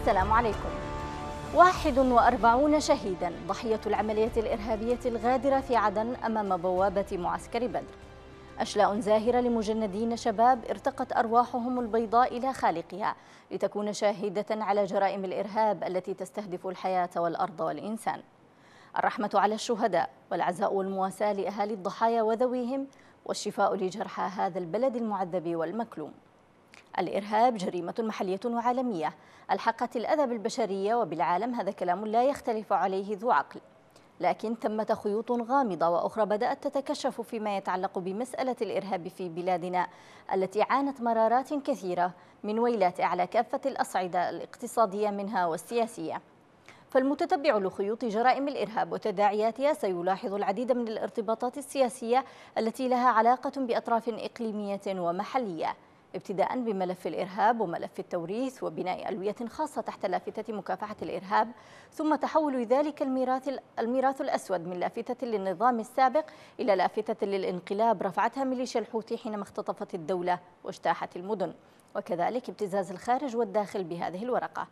السلام عليكم 41 شهيدا ضحية العملية الإرهابية الغادرة في عدن أمام بوابة معسكر بدر أشلاء زاهرة لمجندين شباب ارتقت أرواحهم البيضاء إلى خالقها لتكون شاهدة على جرائم الإرهاب التي تستهدف الحياة والأرض والإنسان الرحمة على الشهداء والعزاء والمواساة لأهالي الضحايا وذويهم والشفاء لجرحى هذا البلد المعذب والمكلوم الإرهاب جريمة محلية وعالمية ألحقت الأذى بالبشرية وبالعالم هذا كلام لا يختلف عليه ذو عقل لكن ثمة خيوط غامضة وأخرى بدأت تتكشف فيما يتعلق بمسألة الإرهاب في بلادنا التي عانت مرارات كثيرة من ويلات على كافة الأصعدة الاقتصادية منها والسياسية فالمتتبع لخيوط جرائم الإرهاب وتداعياتها سيلاحظ العديد من الارتباطات السياسية التي لها علاقة بأطراف إقليمية ومحلية ابتداء بملف الإرهاب وملف التوريث وبناء ألوية خاصة تحت لافتة مكافحة الإرهاب ثم تحول ذلك الميراث الميراث الأسود من لافتة للنظام السابق إلى لافتة للانقلاب رفعتها ميليشيا الحوثي حينما اختطفت الدولة واجتاحت المدن وكذلك ابتزاز الخارج والداخل بهذه الورقة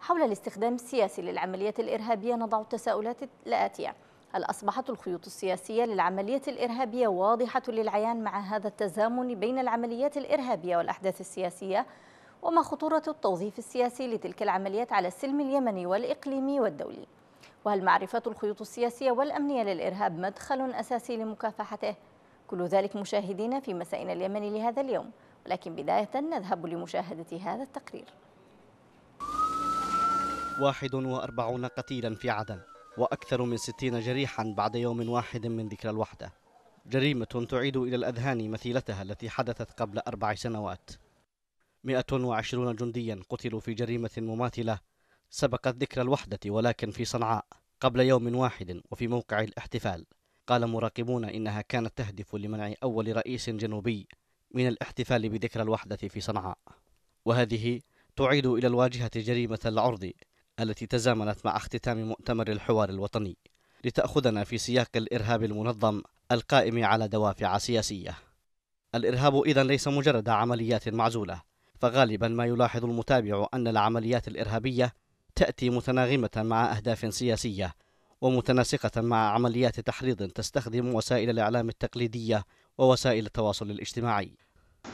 حول الاستخدام السياسي للعملية الإرهابية نضع التساؤلات الآتية هل أصبحت الخيوط السياسية للعملية الإرهابية واضحة للعيان مع هذا التزامن بين العمليات الإرهابية والأحداث السياسية؟ وما خطورة التوظيف السياسي لتلك العمليات على السلم اليمني والإقليمي والدولي؟ وهل معرفة الخيوط السياسية والأمنية للإرهاب مدخل أساسي لمكافحته؟ كل ذلك مشاهدينا في مسائنا اليمني لهذا اليوم ولكن بداية نذهب لمشاهدة هذا التقرير 41 قتيلا في عدن وأكثر من ستين جريحا بعد يوم واحد من ذكرى الوحدة جريمة تعيد إلى الأذهان مثيلتها التي حدثت قبل أربع سنوات 120 جنديا قتلوا في جريمة مماثلة سبقت ذكرى الوحدة ولكن في صنعاء قبل يوم واحد وفي موقع الاحتفال قال مراقبون إنها كانت تهدف لمنع أول رئيس جنوبي من الاحتفال بذكرى الوحدة في صنعاء وهذه تعيد إلى الواجهة جريمة العرض التي تزامنت مع اختتام مؤتمر الحوار الوطني لتأخذنا في سياق الإرهاب المنظم القائم على دوافع سياسية. الإرهاب إذا ليس مجرد عمليات معزولة، فغالبا ما يلاحظ المتابع أن العمليات الإرهابية تأتي متناغمة مع أهداف سياسية ومتناسقة مع عمليات تحريض تستخدم وسائل الإعلام التقليدية ووسائل التواصل الاجتماعي.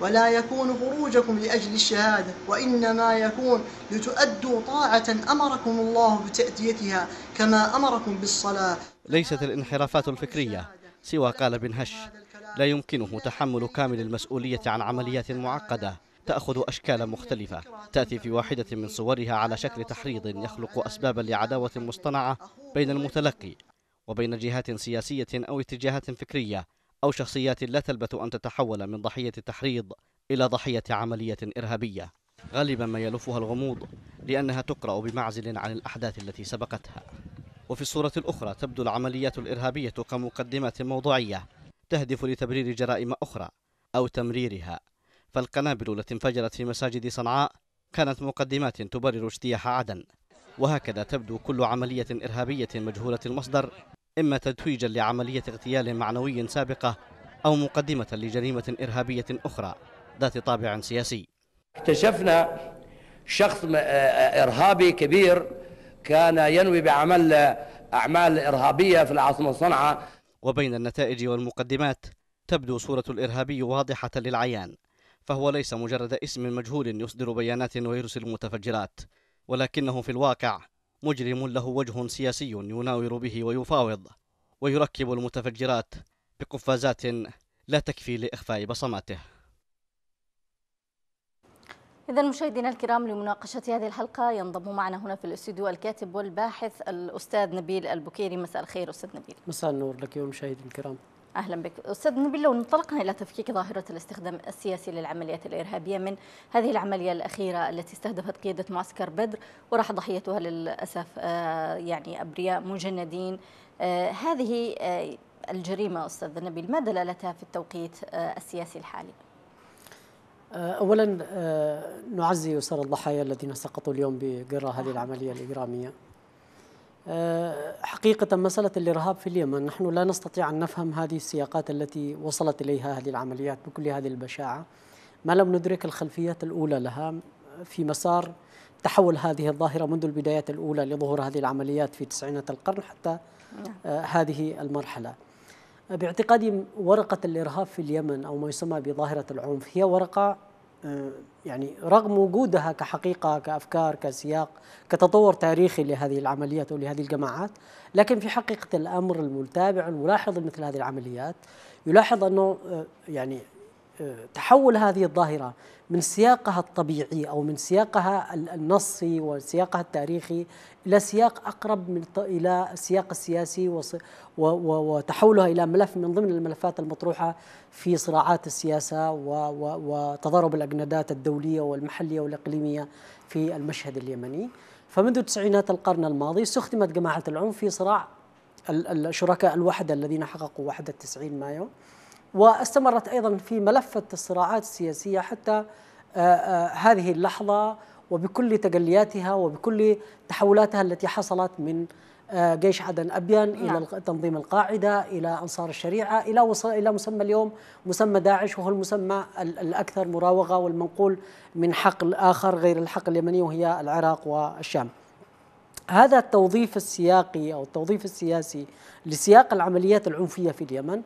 ولا يكون خروجكم لأجل الشهادة وإنما يكون لتؤدوا طاعة أمركم الله بتأديتها كما أمركم بالصلاة ليست الانحرافات الفكرية سوى قال بن هش لا يمكنه تحمل كامل المسؤولية عن عمليات معقدة تأخذ أشكالا مختلفة تأتي في واحدة من صورها على شكل تحريض يخلق أسبابا لعداوة مصطنعة بين المتلقي وبين جهات سياسية أو اتجاهات فكرية أو شخصيات لا تلبث أن تتحول من ضحية تحريض إلى ضحية عملية إرهابية غالبا ما يلفها الغموض لأنها تقرأ بمعزل عن الأحداث التي سبقتها وفي الصورة الأخرى تبدو العمليات الإرهابية كمقدمة موضوعية تهدف لتبرير جرائم أخرى أو تمريرها فالقنابل التي انفجرت في مساجد صنعاء كانت مقدمات تبرر اجتياح عدن وهكذا تبدو كل عملية إرهابية مجهولة المصدر إما تتويجا لعملية اغتيال معنوي سابقة أو مقدمة لجريمة إرهابية أخرى ذات طابع سياسي اكتشفنا شخص إرهابي كبير كان ينوي بعمل أعمال إرهابية في العاصمة صنعاء وبين النتائج والمقدمات تبدو صورة الإرهابي واضحة للعيان فهو ليس مجرد اسم مجهول يصدر بيانات ويرسل متفجرات ولكنه في الواقع مجرم له وجه سياسي يناور به ويفاوض ويركب المتفجرات بقفازات لا تكفي لإخفاء بصماته إذا مشاهدينا الكرام لمناقشة هذه الحلقة ينضم معنا هنا في الاستوديو الكاتب والباحث الأستاذ نبيل البكيري مساء الخير أستاذ نبيل مساء النور لك والمشاهدين الكرام اهلا بك استاذ نبيل لو انطلقنا الى تفكيك ظاهره الاستخدام السياسي للعمليات الارهابيه من هذه العمليه الاخيره التي استهدفت قياده معسكر بدر وراح ضحيتها للاسف آه، يعني ابرياء مجندين آه، هذه آه، الجريمه استاذ نبيل ما دلالتها في التوقيت السياسي الحالي؟ اولا نعزي اسر الضحايا الذين سقطوا اليوم بجرى هذه العمليه الاجراميه آه، حقيقة مسألة الإرهاب في اليمن نحن لا نستطيع أن نفهم هذه السياقات التي وصلت إليها هذه العمليات بكل هذه البشاعة ما لم ندرك الخلفيات الأولى لها في مسار تحول هذه الظاهرة منذ البدايات الأولى لظهور هذه العمليات في تسعينات القرن حتى آه، نعم. هذه المرحلة باعتقادي ورقة الإرهاب في اليمن أو ما يسمى بظاهرة العنف هي ورقة آه، يعني رغم وجودها كحقيقة كأفكار كسياق كتطور تاريخي لهذه العمليات ولهذه الجماعات لكن في حقيقة الأمر المتابع الملاحظ مثل هذه العمليات يلاحظ أنه آه، يعني تحول هذه الظاهرة من سياقها الطبيعي أو من سياقها النصي وسياقها التاريخي إلى سياق أقرب من إلى السياق السياسي وتحولها إلى ملف من ضمن الملفات المطروحة في صراعات السياسة وتضارب الأجندات الدولية والمحلية والإقليمية في المشهد اليمني فمنذ تسعينات القرن الماضي استخدمت جماعة العنف في صراع الشركاء الوحدة الذين حققوا وحده 90 مايو واستمرت أيضا في ملفة الصراعات السياسية حتى آه، آه، هذه اللحظة وبكل تجلياتها وبكل تحولاتها التي حصلت من آه، جيش عدن أبين نعم. إلى تنظيم القاعدة إلى أنصار الشريعة إلى وصل إلى مسمى اليوم مسمى داعش وهو المسمى الأكثر مراوغة والمنقول من حقل آخر غير الحقل اليمني وهي العراق والشام هذا التوظيف السياقي أو التوظيف السياسي لسياق العمليات العنفية في اليمن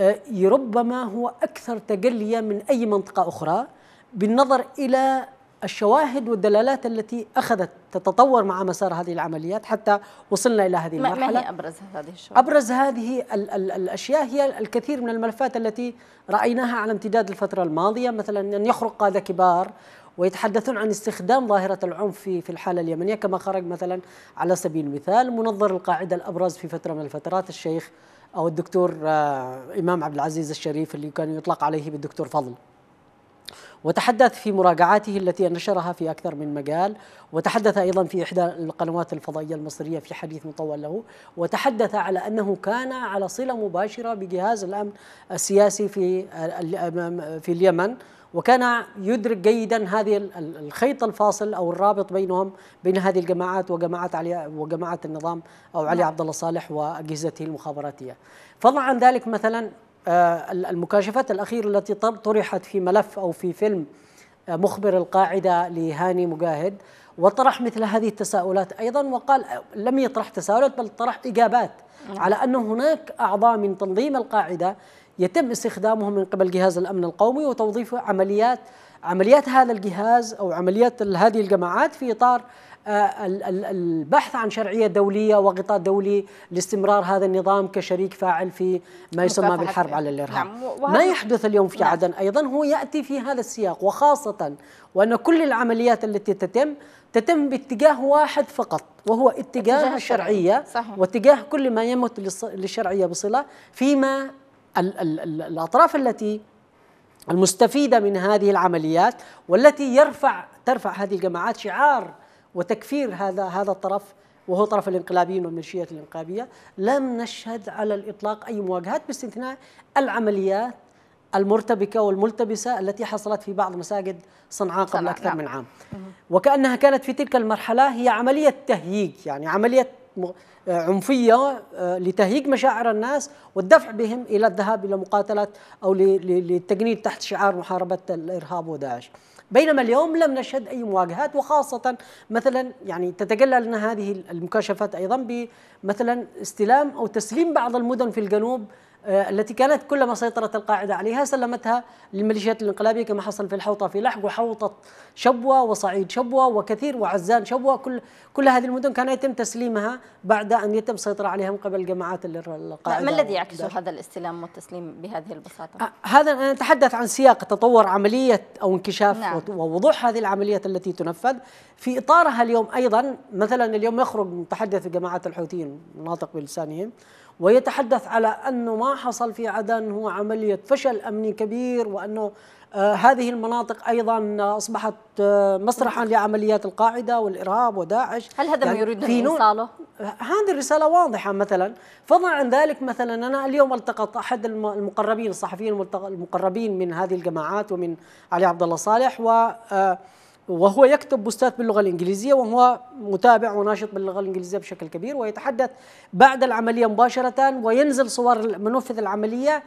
آه، ربما هو أكثر تجلية من أي منطقة أخرى بالنظر إلى الشواهد والدلالات التي أخذت تتطور مع مسار هذه العمليات حتى وصلنا إلى هذه المرحلة ما هي أبرز هذه الشواهد؟ أبرز هذه الـ الـ الأشياء هي الكثير من الملفات التي رأيناها على امتداد الفترة الماضية مثلا أن يخرق قادة كبار ويتحدثون عن استخدام ظاهرة العنف في في الحالة اليمنية كما خرج مثلا على سبيل المثال منظر القاعدة الأبرز في فترة من الفترات الشيخ او الدكتور آه، امام عبد العزيز الشريف اللي كان يطلق عليه بالدكتور فضل وتحدث في مراجعاته التي نشرها في أكثر من مجال وتحدث أيضا في إحدى القنوات الفضائية المصرية في حديث مطول له وتحدث على أنه كان على صلة مباشرة بجهاز الأمن السياسي في آه، في اليمن وكان يدرك جيدا هذه الخيط الفاصل او الرابط بينهم بين هذه الجماعات وجماعات علي وجماعه النظام او علي نعم. عبد الله صالح واجهزته المخابراتيه. فضلا عن ذلك مثلا آه، المكاشفات الاخيره التي طرحت في ملف او في فيلم آه، مخبر القاعده لهاني مجاهد وطرح مثل هذه التساؤلات ايضا وقال لم يطرح تساؤلات بل طرح اجابات نعم. على ان هناك اعضاء من تنظيم القاعده يتم استخدامهم من قبل جهاز الامن القومي وتوظيف عمليات عمليات هذا الجهاز او عمليات هذه الجماعات في اطار آه، البحث عن شرعيه دوليه وغطاء دولي لاستمرار هذا النظام كشريك فاعل في ما يسمى بالحرب على الارهاب. نعم ما يحدث اليوم في نعم. عدن ايضا هو ياتي في هذا السياق وخاصه وان كل العمليات التي تتم تتم باتجاه واحد فقط وهو اتجاه, اتجاه الشرعيه صحيح. واتجاه كل ما يمت للشرعيه بصله فيما ال ال ال الأطراف التي المستفيدة من هذه العمليات والتي يرفع ترفع هذه الجماعات شعار وتكفير هذا هذا الطرف وهو طرف الانقلابيين والميليشيات الانقلابية لم نشهد على الإطلاق أي مواجهات باستثناء العمليات المرتبكة والملتبسة التي حصلت في بعض مساجد صنعاء قبل أكثر نعم. من عام وكأنها كانت في تلك المرحلة هي عملية تهييج يعني عملية آه، عنفية آه، لتهيج مشاعر الناس والدفع بهم إلى الذهاب إلى مقاتلة أو للتجنيد تحت شعار محاربة الإرهاب وداعش بينما اليوم لم نشهد أي مواجهات وخاصة مثلا يعني تتجلى لنا هذه المكاشفات أيضا بمثلا استلام أو تسليم بعض المدن في الجنوب آه، التي كانت كلما سيطرت القاعدة عليها سلمتها للميليشيات الانقلابية كما حصل في الحوطة في لحق وحوطة شبوة وصعيد شبوة وكثير وعزان شبوة كل كل هذه المدن كان يتم تسليمها بعد أن يتم السيطرة عليها من قبل الجماعات القاعدة ما الذي يعكس هذا الاستلام والتسليم بهذه البساطة؟ آه، هذا أنا أتحدث عن سياق تطور عملية أو انكشاف نعم. ووضوح هذه العمليات التي تنفذ في إطارها اليوم أيضا مثلا اليوم يخرج متحدث جماعات الحوثيين ناطق بلسانهم ويتحدث على أنه ما حصل في عدن هو عملية فشل أمني كبير وأنه آه، هذه المناطق أيضا آه، أصبحت آه، مسرحا لعمليات القاعدة والإرهاب وداعش هل هذا يعني ما يريد أن هذه الرسالة واضحة مثلا فضلا عن ذلك مثلا أنا اليوم التقط أحد المقربين الصحفيين المقربين من هذه الجماعات ومن علي عبد الله صالح و وهو يكتب بوستات باللغه الانجليزيه وهو متابع وناشط باللغه الانجليزيه بشكل كبير ويتحدث بعد العمليه مباشره وينزل صور منفذ العمليه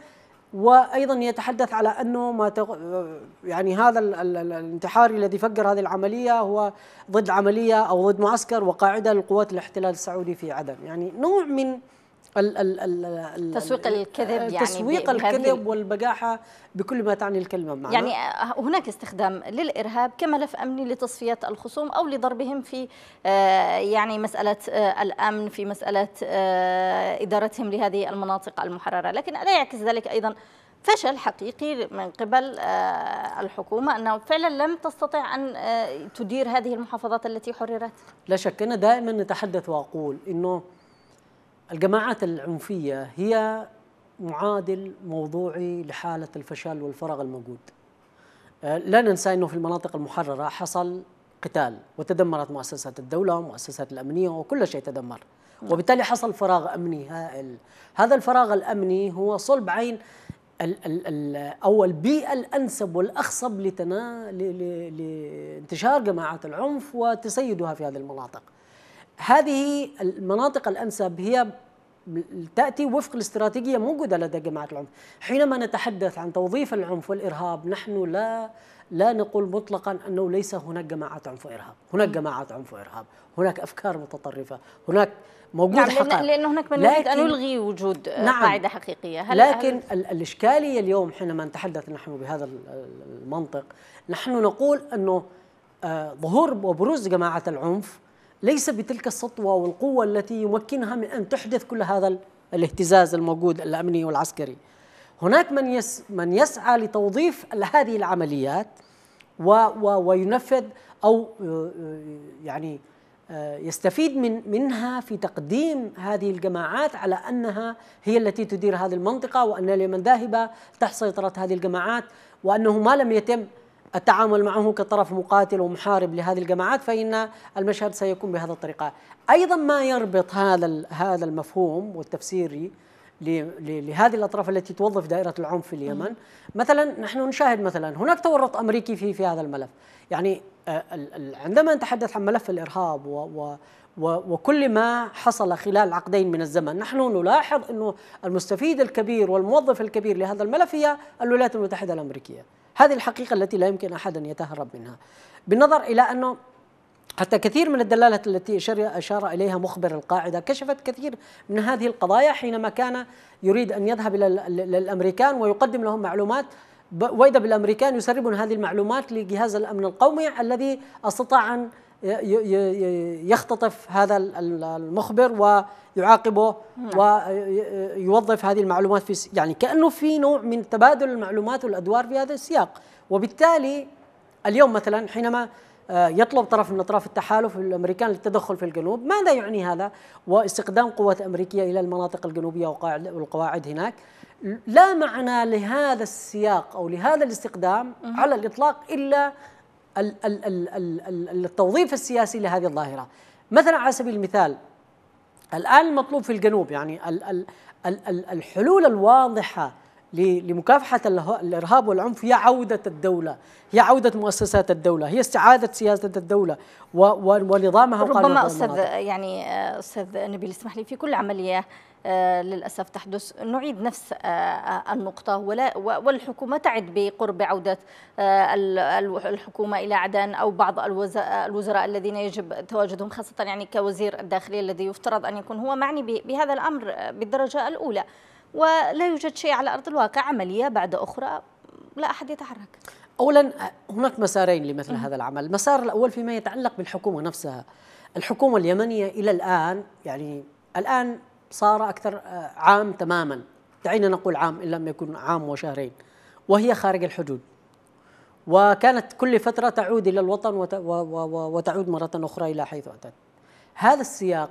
وايضا يتحدث على انه ما تغ... يعني هذا الانتحاري الذي فجر هذه العمليه هو ضد عمليه او ضد معسكر وقاعده لقوات الاحتلال السعودي في عدن، يعني نوع من تسويق الكذب آه، يعني تسويق الكذب والبجاحة بكل ما تعني الكلمة معنا يعني آه، هناك استخدام للإرهاب كملف أمني لتصفية الخصوم أو لضربهم في آه، يعني مسألة الأمن في مسألة إدارتهم لهذه المناطق المحررة لكن ألا يعكس ذلك أيضا فشل حقيقي من قبل الحكومة أنه فعلا لم تستطع أن تدير هذه المحافظات التي حررت لا شك أنا دائما نتحدث وأقول أنه الجماعات العنفية هي معادل موضوعي لحالة الفشل والفراغ الموجود أه، لا ننسى أنه في المناطق المحررة حصل قتال وتدمرت مؤسسات الدولة ومؤسسات الأمنية وكل شيء تدمر نعم. وبالتالي حصل فراغ أمني هائل هذا الفراغ الأمني هو صلب عين أو البيئة الأنسب والأخصب لتنا لانتشار جماعات العنف وتسيدها في هذه المناطق هذه المناطق الانسب هي تاتي وفق الاستراتيجيه موجوده لدى جماعه العنف حينما نتحدث عن توظيف العنف والارهاب نحن لا لا نقول مطلقا انه ليس هناك جماعات عنف وارهاب، هناك جماعات عنف وارهاب، هناك افكار متطرفه، هناك موجود نعم حقائق لانه هناك من يريد ان يلغي وجود آه، نعم قاعده حقيقيه هل لكن هل... الاشكاليه اليوم حينما نتحدث نحن بهذا المنطق نحن نقول انه آه، ظهور وبروز جماعه العنف ليس بتلك السطوه والقوه التي يمكنها من ان تحدث كل هذا الاهتزاز الموجود الامني والعسكري. هناك من يس من يسعى لتوظيف هذه العمليات و و وينفذ او آه، آه، يعني آه، يستفيد من منها في تقديم هذه الجماعات على انها هي التي تدير هذه المنطقه وان اليمن ذاهبه تحت سيطره هذه الجماعات وانه ما لم يتم التعامل معه كطرف مقاتل ومحارب لهذه الجماعات فإن المشهد سيكون بهذه الطريقة أيضا ما يربط هذا هذا المفهوم والتفسيري لهذه الأطراف التي توظف دائرة العنف في اليمن مثلا نحن نشاهد مثلا هناك تورط أمريكي في في هذا الملف يعني آه، عندما نتحدث عن ملف الإرهاب و وكل ما حصل خلال عقدين من الزمن نحن نلاحظ أنه المستفيد الكبير والموظف الكبير لهذا الملف هي الولايات المتحدة الأمريكية هذه الحقيقة التي لا يمكن أحد أن يتهرب منها بالنظر إلى أنه حتى كثير من الدلالات التي أشار إليها مخبر القاعدة كشفت كثير من هذه القضايا حينما كان يريد أن يذهب إلى الأمريكان ويقدم لهم معلومات وإذا بالأمريكان يسربون هذه المعلومات لجهاز الأمن القومي الذي استطاع أن يختطف هذا المخبر ويعاقبه نعم. ويوظف هذه المعلومات في يعني كانه في نوع من تبادل المعلومات والادوار في هذا السياق وبالتالي اليوم مثلا حينما آه، يطلب طرف من اطراف التحالف الامريكان للتدخل في الجنوب، ماذا يعني هذا؟ واستخدام قوات امريكيه الى المناطق الجنوبيه والقواعد هناك، لا معنى لهذا السياق او لهذا الاستخدام على الاطلاق الا التوظيف السياسي لهذه الظاهرة مثلا على سبيل المثال الآن المطلوب في الجنوب يعني الحلول الواضحة لمكافحة الإرهاب والعنف هي عودة الدولة هي عودة مؤسسات الدولة هي استعادة سياسة الدولة ونظامها ربما أستاذ يعني أستاذ نبيل اسمح لي في كل عملية آه، للأسف تحدث نعيد نفس آه، آه، النقطة ولا والحكومة تعد بقرب عودة الحكومة إلى عدن أو بعض الوزراء الذين يجب تواجدهم خاصة يعني كوزير الداخلية الذي يفترض أن يكون هو معني بهذا الأمر بالدرجة الأولى ولا يوجد شيء على أرض الواقع عملية بعد أخرى لا أحد يتحرك أولا هناك مسارين لمثل هذا العمل المسار الأول فيما يتعلق بالحكومة نفسها الحكومة اليمنية إلى الآن يعني الآن صار أكثر آه، عام تماما دعينا نقول عام إن لم يكن عام وشهرين وهي خارج الحدود وكانت كل فترة تعود إلى الوطن وتعود مرة أخرى إلى حيث أتت هذا السياق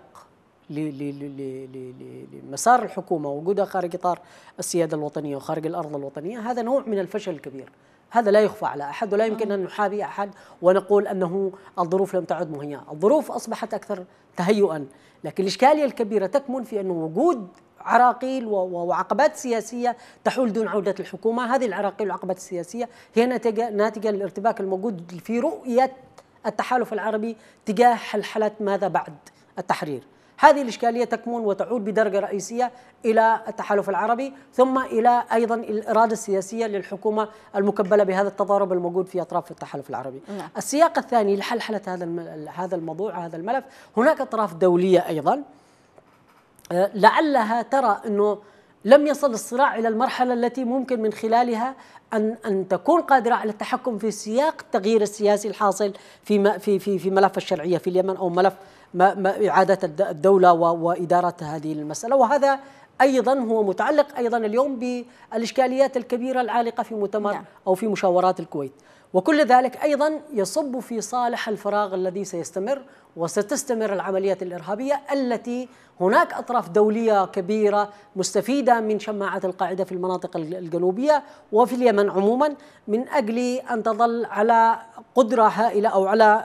لمسار الحكومة وجودها خارج إطار السيادة الوطنية وخارج الأرض الوطنية هذا نوع من الفشل الكبير هذا لا يخفى على أحد ولا يمكن أن نحابي أحد ونقول أنه الظروف لم تعد مهيئة الظروف أصبحت أكثر تهيئا لكن الإشكالية الكبيرة تكمن في أن وجود عراقيل وعقبات سياسية تحول دون عودة الحكومة هذه العراقيل والعقبات السياسية هي ناتجة, ناتجة للارتباك الموجود في رؤية التحالف العربي تجاه الحالات ماذا بعد التحرير هذه الإشكالية تكمن وتعود بدرجة رئيسية إلى التحالف العربي ثم إلى أيضا الإرادة السياسية للحكومة المكبلة بهذا التضارب الموجود في أطراف التحالف العربي نعم. السياق الثاني لحلحلة هذا هذا الموضوع هذا الملف هناك أطراف دولية أيضا آه، لعلها ترى أنه لم يصل الصراع الى المرحله التي ممكن من خلالها ان ان تكون قادره على التحكم في سياق التغيير السياسي الحاصل في في, في ملف الشرعيه في اليمن او ملف إعادة الدولة وإدارة هذه المسألة وهذا ايضا هو متعلق ايضا اليوم بالاشكاليات الكبيره العالقه في مؤتمر نعم. او في مشاورات الكويت وكل ذلك ايضا يصب في صالح الفراغ الذي سيستمر وستستمر العمليات الارهابيه التي هناك اطراف دوليه كبيره مستفيده من شماعه القاعده في المناطق الجنوبيه وفي اليمن عموما من اجل ان تظل على قدره هائله او على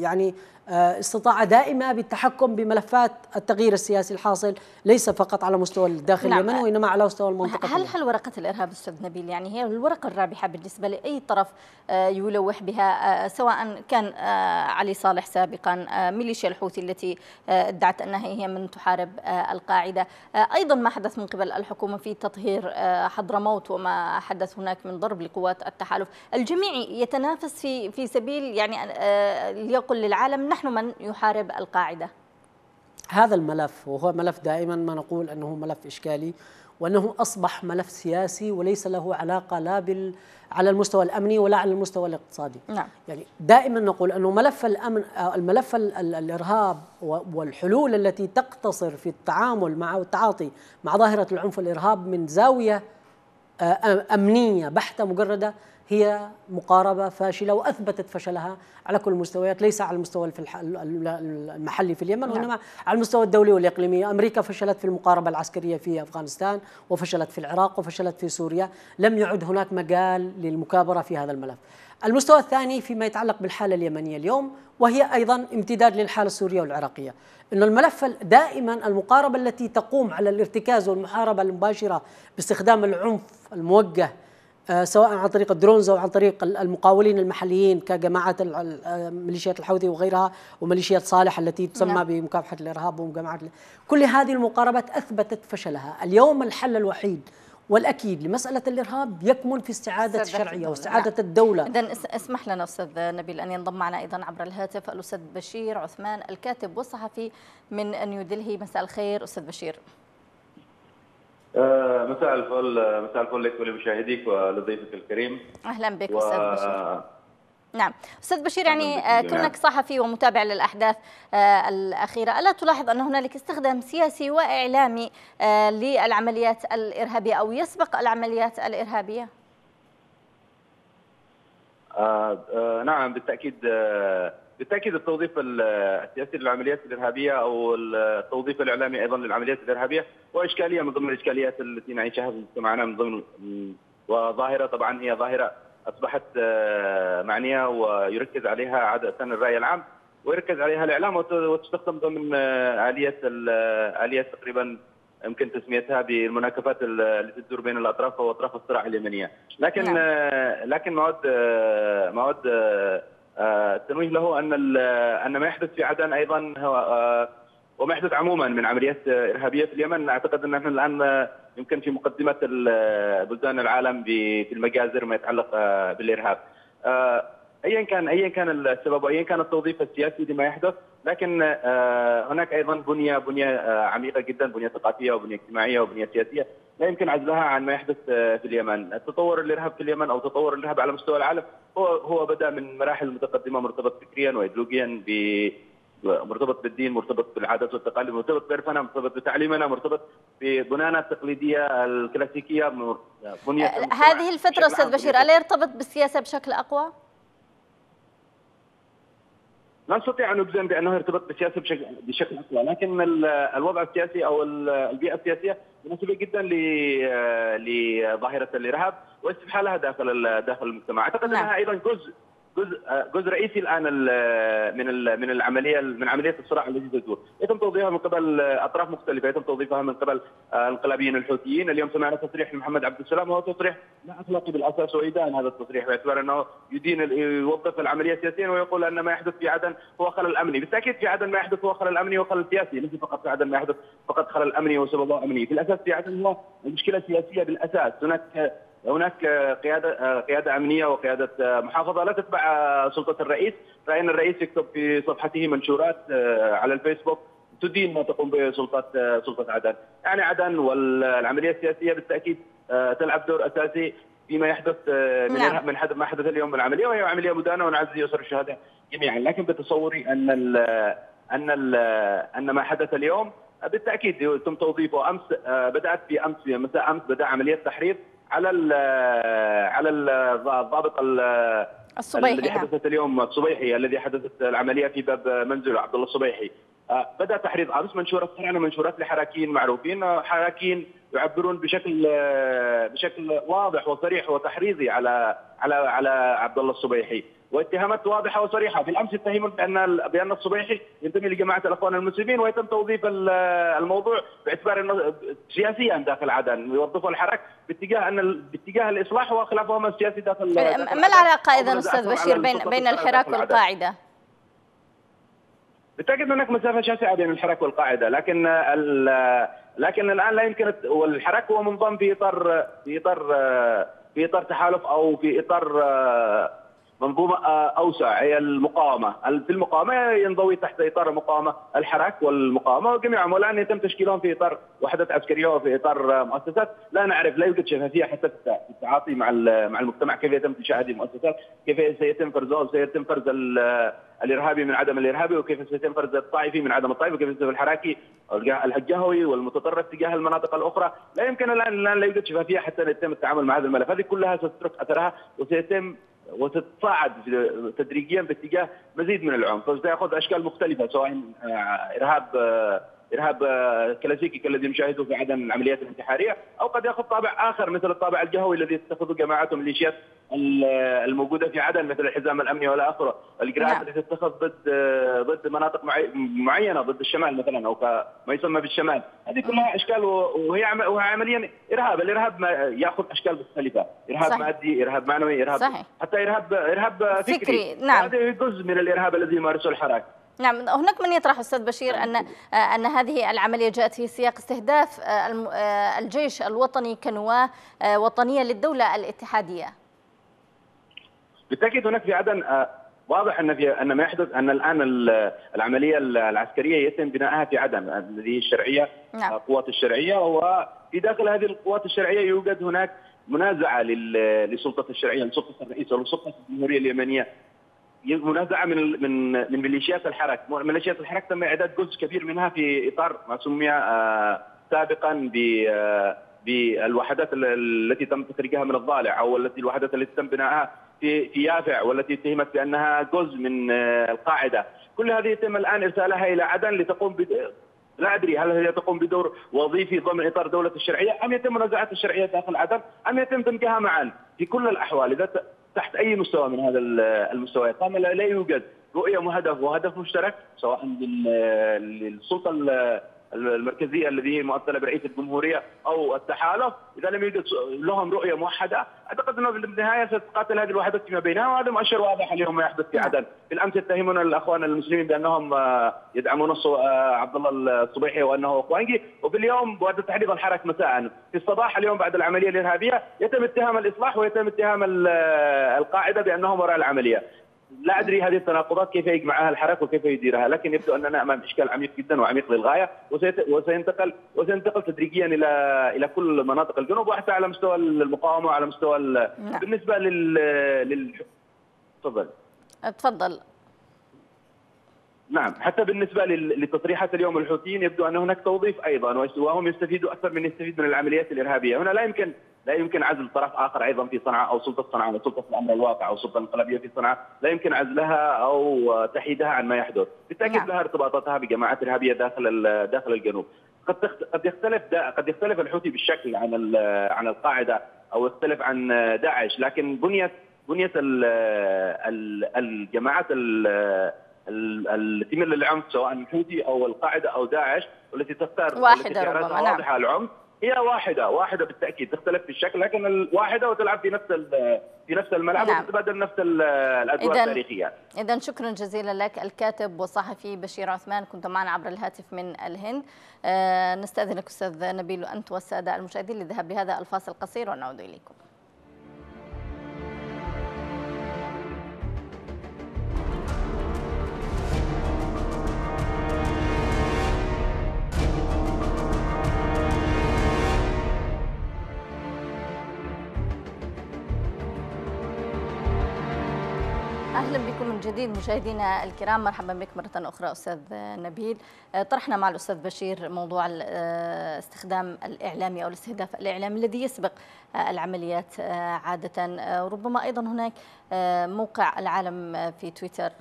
يعني آه، استطاعة دائمة بالتحكم بملفات التغيير السياسي الحاصل ليس فقط على مستوى الداخل نعم. اليمن وإنما على مستوى المنطقة هل هل ورقة الإرهاب أستاذ نبيل يعني هي الورقة الرابحة بالنسبة لأي طرف آه، يلوح بها آه، سواء كان علي صالح سابقا ميليشيا الحوثي التي ادعت أنها هي من تحارب القاعدة أيضا ما حدث من قبل الحكومة في تطهير حضرموت وما حدث هناك من ضرب لقوات التحالف الجميع يتنافس في في سبيل يعني ليقل للعالم نحن نحن من يحارب القاعدة هذا الملف وهو ملف دائما ما نقول أنه ملف إشكالي وأنه أصبح ملف سياسي وليس له علاقة لا بال على المستوى الأمني ولا على المستوى الاقتصادي نعم. يعني دائما نقول أنه ملف الأمن الملف ال الإرهاب والحلول التي تقتصر في التعامل مع والتعاطي مع ظاهرة العنف والإرهاب من زاوية أمنية بحتة مجردة هي مقاربة فاشلة وأثبتت فشلها على كل المستويات ليس على المستوى المحلي في اليمن نعم. وإنما على المستوى الدولي والإقليمي أمريكا فشلت في المقاربة العسكرية في أفغانستان وفشلت في العراق وفشلت في سوريا لم يعد هناك مجال للمكابرة في هذا الملف المستوى الثاني فيما يتعلق بالحالة اليمنية اليوم وهي أيضا امتداد للحالة السورية والعراقية أن الملف دائما المقاربة التي تقوم على الارتكاز والمحاربة المباشرة باستخدام العنف الموجه آه، سواء عن طريق الدرونز او عن طريق المقاولين المحليين كجماعه ميليشيات الحوثي وغيرها وميليشيات صالح التي تسمى نعم. بمكافحه الارهاب ومجمعات كل هذه المقاربات اثبتت فشلها، اليوم الحل الوحيد والاكيد لمساله الارهاب يكمن في استعاده الشرعيه واستعاده نعم. الدوله اذا اسمح لنا استاذ نبيل ان ينضم معنا ايضا عبر الهاتف الاستاذ بشير عثمان الكاتب والصحفي من نيودلهي مساء الخير استاذ بشير آه، مساء الفل مساء الفل لك ولمشاهديك ولضيفك الكريم اهلا بك و... استاذ بشير نعم استاذ بشير يعني آه، كونك صحفي ومتابع للاحداث آه، الاخيره الا تلاحظ ان هنالك استخدام سياسي واعلامي للعمليات الارهابيه او يسبق العمليات الارهابيه آه آه نعم بالتاكيد آه بالتاكيد التوظيف السياسي للعمليات الارهابيه او التوظيف الاعلامي ايضا للعمليات الارهابيه واشكاليه من ضمن الاشكاليات التي نعيشها في مجتمعنا من ضمن وظاهره طبعا هي ظاهره اصبحت آه، معنيه ويركز عليها عاده الراي العام ويركز عليها الاعلام وتستخدم ضمن آه، اليه آه، اليه تقريبا يمكن تسميتها بالمناكفات اللي تدور بين الاطراف واطراف الصراع اليمنيه لكن نعم. لكن مواد مواد التنويه آه، له ان ان ما يحدث في عدن ايضا هو آه، وما يحدث عموما من عمليات ارهابيه في اليمن اعتقد ان احنا الان يمكن في مقدمه آه، بلدان العالم في المجازر ما يتعلق بالارهاب. ايا كان ايا كان السبب وايا كان التوظيف السياسي لما يحدث لكن هناك ايضا بنيه بنيه عميقه جدا بنيه ثقافيه وبنيه اجتماعيه وبنيه سياسيه لا يمكن عزلها عن ما يحدث آه، في اليمن، التطور الارهاب في اليمن او تطور الارهاب على مستوى العالم هو هو بدا من مراحل متقدمه مرتبط فكريا وايديولوجيا ب مرتبط بالدين مرتبط بالعادات والتقاليد مرتبط بعرفنا مرتبط بتعليمنا مرتبط ببنانا التقليديه الكلاسيكيه آه، بنية هذه الفتره استاذ بشير الا يرتبط بالسياسه بشكل اقوى؟ لا نستطيع ان نجزم بانه يرتبط بالسياسه بشكل بشكل اقوى، لكن الوضع السياسي او البيئه السياسيه مناسبه جدا لظاهره الارهاب واستفحالها داخل داخل المجتمع، اعتقد نعم. انها ايضا جزء جزء جزء رئيسي الان من من العمليه من عمليه الصراع التي تدور، يتم توظيفها من قبل اطراف مختلفه، يتم توظيفها من قبل الانقلابيين الحوثيين، اليوم سمعنا تصريح لمحمد عبد السلام وهو تصريح لا اخلاقي بالاساس ويدان هذا التصريح باعتبار انه يدين يوظف العمليه سياسيا ويقول ان ما يحدث في عدن هو خلل امني، بالتاكيد في عدن ما يحدث هو خلل امني وخلل سياسي، ليس فقط في عدن ما يحدث فقط خلل امني وسبب امني، في الاساس في عدن هو مشكله سياسيه بالاساس، هناك هناك قياده قياده امنيه وقياده محافظه لا تتبع سلطه الرئيس، راينا الرئيس يكتب في صفحته منشورات آه، على الفيسبوك تدين ما تقوم به سلطه آه، سلطه عدن، يعني عدن والعمليه السياسيه بالتاكيد آه، تلعب دور اساسي فيما يحدث من نعم. من حدث ما حدث اليوم من العمليه وهي عمليه مدانه ونعزز يسر الشهداء جميعا، لكن بتصوري ان الـ ان الـ ان ما حدث اليوم بالتاكيد تم توظيفه امس بدات في امس مساء امس بدا عمليه تحرير على الـ على الضابط الصبيحي الذي نعم. حدثت اليوم الصبيحي الذي حدثت العمليه في باب منزل عبد الله الصبيحي آه، بدا تحريض امس منشورات طبعا منشورات لحراكيين معروفين آه، حراكيين يعبرون بشكل آه، بشكل واضح وصريح وتحريضي على على على عبد الله الصبيحي واتهامات واضحه وصريحه بالامس اتهموا بان بان الصبيحي ينتمي لجماعه الاخوان المسلمين ويتم توظيف الموضوع باعتبار سياسيا داخل عدن يوظفوا الحراك باتجاه ان باتجاه الاصلاح وخلافهما السياسي داخل, داخل ما العلاقه اذا استاذ بشير بين بين الحراك والقاعده؟ بالتاكيد هناك مسافه شاسعه بين الحراك والقاعده لكن لكن الان لا يمكن والحراك هو منظم في اطار في اطار في اطار تحالف او في اطار اوسع هي المقاومه، في المقاومه ينضوي تحت اطار المقاومه الحراك والمقاومه وجميعهم والان يتم تشكيلهم في اطار وحدات عسكريه وفي اطار مؤسسات، لا نعرف لا يوجد شفافيه حتى في التعاطي مع مع المجتمع كيف يتم تشكيل هذه المؤسسات، كيف سيتم فرزها سيتم فرز الارهابي من عدم الارهابي وكيف سيتم فرز الطائفي من عدم الطائفي وكيف سيتم الحراكي الجهوي والمتطرف تجاه المناطق الاخرى، لا يمكن الان الان لا يوجد شفافيه حتى يتم التعامل مع هذا الملف، هذه كلها ستترك اثرها وسيتم وتتصاعد تدريجيا باتجاه مزيد من العنف وسيأخذ أشكال مختلفة سواء إرهاب آه، ارهاب آه، كلاسيكي كالذي نشاهده في عدن العمليات الانتحاريه او قد ياخذ طابع اخر مثل الطابع الجهوي الذي تتخذه جماعات وميليشيات آه، الموجوده في عدن مثل الحزام الامني ولا اخره، الاجراءات نعم. التي تتخذ ضد آه، ضد مناطق معينه ضد الشمال مثلا او ما يسمى بالشمال، هذه كلها اشكال وهي وهي عمليا ارهاب، الارهاب ما ياخذ اشكال مختلفه، ارهاب صحيح. مادي، ارهاب معنوي، ارهاب صحيح. حتى ارهاب ارهاب فكري, فكري. نعم. هذا جزء من الارهاب الذي يمارسه الحراك. نعم هناك من يطرح استاذ بشير ان آه، ان هذه العمليه جاءت في سياق استهداف آه، آه، الجيش الوطني كنواه وطنيه للدوله الاتحاديه. بالتاكيد هناك في عدن واضح ان في ان ما يحدث ان الان العمليه العسكريه يتم بناءها في عدن هذه الشرعيه نعم. القوات الشرعيه وفي داخل هذه القوات الشرعيه يوجد هناك منازعه للسلطه الشرعيه لسلطه الرئيس ولسلطه الجمهوريه اليمنيه منازعه من من من ميليشيات الحرك، ميليشيات الحرك تم اعداد جزء كبير منها في اطار ما سمي آه، سابقا ب آه، بالوحدات التي تم تخريجها من الضالع او التي الوحدات التي تم بنائها في في يافع والتي اتهمت بانها جزء من آه، القاعده، كل هذه يتم الان ارسالها الى عدن لتقوم ب... لا ادري هل هي تقوم بدور وظيفي ضمن اطار دوله الشرعيه ام يتم منازعات الشرعيه داخل عدن ام يتم دمجها معا في كل الاحوال اذا تحت اي مستوى من هذا المستويات طالما لا يوجد رؤيه وهدف وهدف مشترك سواء للسلطه المركزيه الذي هي مؤثره برئيس الجمهوريه او التحالف اذا لم يوجد لهم رؤيه موحده اعتقد انه في النهايه ستتقاتل هذه الوحدات فيما بينها وهذا مؤشر واضح اليوم ما يحدث في نعم. عدن بالامس يتهمون الاخوان المسلمين بانهم آه، يدعمون آه، عبد الله الصبيحي وانه اخوانجي وباليوم بعد تحديد الحركه مساء في الصباح اليوم بعد العمليه الارهابيه يتم اتهام الاصلاح ويتم اتهام آه، القاعده بانهم وراء العمليه لا ادري هذه التناقضات كيف يجمعها الحراك وكيف يديرها لكن يبدو اننا امام اشكال عميق جدا وعميق للغايه وسينتقل وسينتقل تدريجيا الى الى كل مناطق الجنوب وحتى على مستوى المقاومه وعلى مستوى نعم. بالنسبه لل لل تفضل تفضل نعم حتى بالنسبة لتصريحات اليوم الحوثيين يبدو أن هناك توظيف أيضا وهم يستفيدوا أكثر من يستفيد من العمليات الإرهابية هنا لا يمكن لا يمكن عزل طرف اخر ايضا في صنعاء او سلطه صنعاء او سلطه الامر الواقع او السلطه الانقلابيه في صنعاء، لا يمكن عزلها او تحيدها عن ما يحدث، بالتاكيد نعم. لها ارتباطاتها بجماعات ارهابيه داخل داخل الجنوب. قد قد يختلف قد يختلف الحوثي بالشكل عن عن القاعده او يختلف عن داعش، لكن بنيه بنيه الجماعات التي تميل للعنف سواء الحوثي او القاعده او داعش والتي تختار واحده ربما نعم. واضحه العنف هي واحدة واحدة بالتأكيد تختلف في الشكل لكن الواحدة وتلعب في نفس في نفس الملعب نعم. وتتبادل نفس الأدوار التاريخية إذا شكرا جزيلا لك الكاتب والصحفي بشير عثمان كنت معنا عبر الهاتف من الهند آه، نستأذنك أستاذ نبيل وأنت والسادة المشاهدين للذهاب لهذا الفاصل القصير ونعود إليكم جديد مشاهدينا الكرام مرحبا بك مرة أخرى أستاذ نبيل آه، طرحنا مع الأستاذ بشير موضوع آه، استخدام الإعلامي أو الاستهداف الإعلامي الذي يسبق آه، العمليات عادة ربما أيضا هناك موقع العالم في تويتر